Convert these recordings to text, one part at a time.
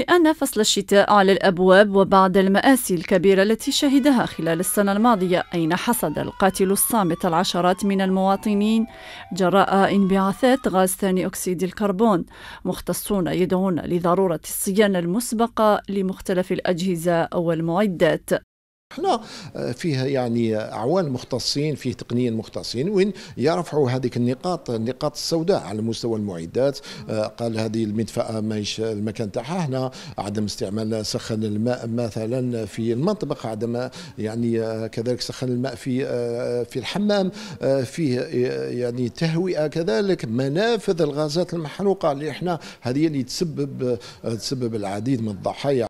لأن فصل الشتاء على الأبواب وبعد المآسي الكبيرة التي شهدها خلال السنة الماضية أين حصد القاتل الصامت العشرات من المواطنين جراء انبعاثات غاز ثاني أكسيد الكربون مختصون يدعون لضرورة الصيانة المسبقة لمختلف الأجهزة والمعدات احنا آه، فيه يعني اعوان مختصين فيه تقنيين مختصين وين يرفعوا هذيك النقاط النقاط السوداء على مستوى المعدات آه، قال هذه المدفاه ماهيش المكان تاعها هنا عدم استعمال سخن الماء مثلا في المنطبخ عدم يعني آه، كذلك سخن الماء في في الحمام فيه يعني تهوئه كذلك منافذ الغازات المحروقه اللي احنا هذه اللي تسبب تسبب العديد من الضحايا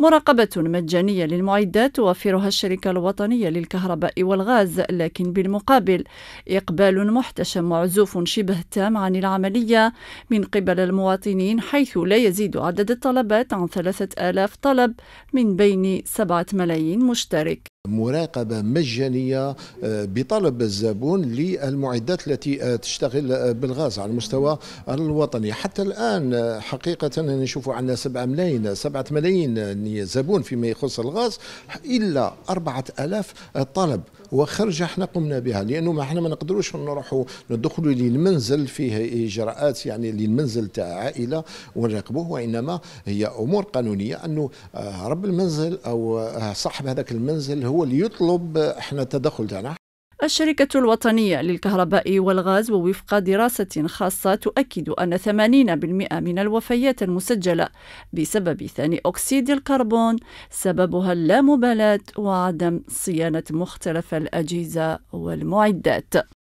مراقبة مجانية للمعدات توفرها الشركة الوطنية للكهرباء والغاز لكن بالمقابل إقبال محتشم وعزوف شبه تام عن العملية من قبل المواطنين حيث لا يزيد عدد الطلبات عن 3000 طلب من بين 7 ملايين مشترك مراقبة مجانية آه، بطلب الزبون للمعدات التي آه، تشتغل آه، بالغاز على المستوى الوطني حتى الآن حقيقة نشوف عندنا سبعة ملايين سبعة ملايين زبون فيما يخص الغاز إلا أربعة ألاف طلب وخرجه احنا قمنا بها لانه ما احنا ما نقدروش نروحوا ندخلوا للمنزل فيه اجراءات يعني للمنزل تاع عائله ونراقبوه وانما هي امور قانونيه انه آه، رب المنزل او آه، صاحب هذاك المنزل هو اللي يطلب احنا التدخل تاعنا الشركة الوطنية للكهرباء والغاز ووفق دراسة خاصة تؤكد أن 80% من الوفيات المسجلة بسبب ثاني أكسيد الكربون سببها اللامبالاة وعدم صيانة مختلف الأجهزة والمعدات